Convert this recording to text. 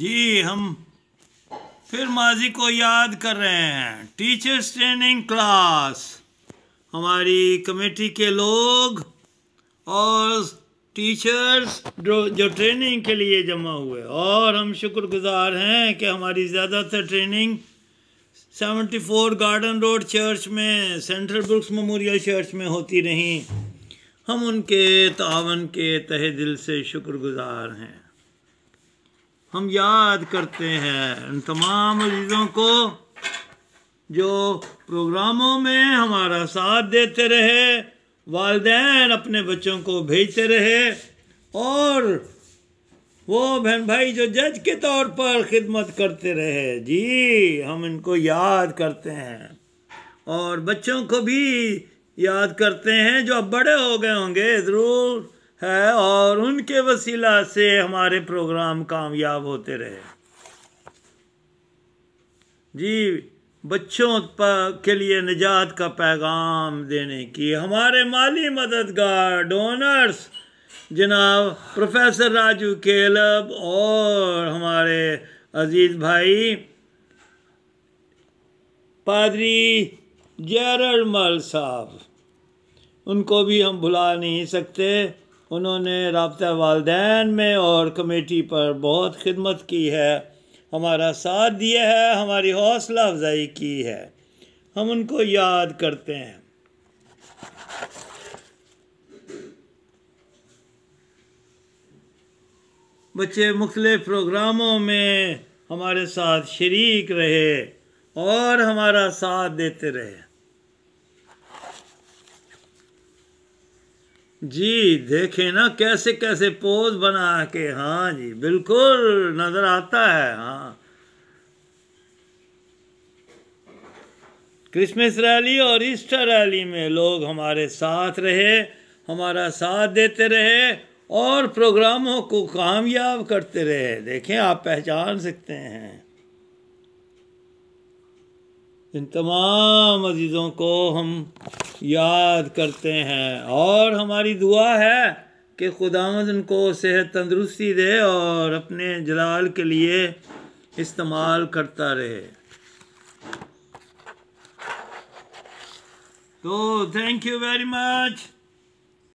जी हम फिर माजी को याद कर रहे हैं टीचर्स ट्रेनिंग क्लास हमारी कमेटी के लोग और टीचर्स जो जो ट्रेनिंग के लिए जमा हुए और हम शुक्रगुजार हैं कि हमारी ज़्यादातर ट्रेनिंग 74 गार्डन रोड चर्च में सेंट्रल ब्रुक्स मेमोरियल चर्च में होती रहीं हम उनके तावन के तहे दिल से शुक्रगुजार हैं हम याद करते हैं इन तमाम अजीज़ों को जो प्रोग्रामों में हमारा साथ देते रहे वालदेन अपने बच्चों को भेजते रहे और वो बहन भाई जो जज के तौर पर खिदमत करते रहे जी हम इनको याद करते हैं और बच्चों को भी याद करते हैं जो अब बड़े हो गए होंगे ज़रूर है और उनके वसीला से हमारे प्रोग्राम कामयाब होते रहे जी बच्चों के लिए निजात का पैगाम देने की हमारे माली मददगार डोनर्स जनाब प्रोफेसर राजू केलब और हमारे अजीज़ भाई पादरी जैरमल मल साहब उनको भी हम भुला नहीं सकते उन्होंने रबता वालदेन में और कमेटी पर बहुत खिदमत की है हमारा साथ दिया है हमारी हौसला अफजाई की है हम उनको याद करते हैं बच्चे मुख्त प्रोग्रामों में हमारे साथ शरीक रहे और हमारा साथ देते रहे जी देखे ना कैसे कैसे पोज बना के हाँ जी बिल्कुल नजर आता है हाँ क्रिसमस रैली और ईस्टर रैली में लोग हमारे साथ रहे हमारा साथ देते रहे और प्रोग्रामों को कामयाब करते रहे देखें आप पहचान सकते हैं इन तमाम अजीज़ों को हम याद करते हैं और हमारी दुआ है कि खुदावंद उनको सेहत तंदरुस्ती दे और अपने जलाल के लिए इस्तेमाल करता रहे तो थैंक यू वेरी मच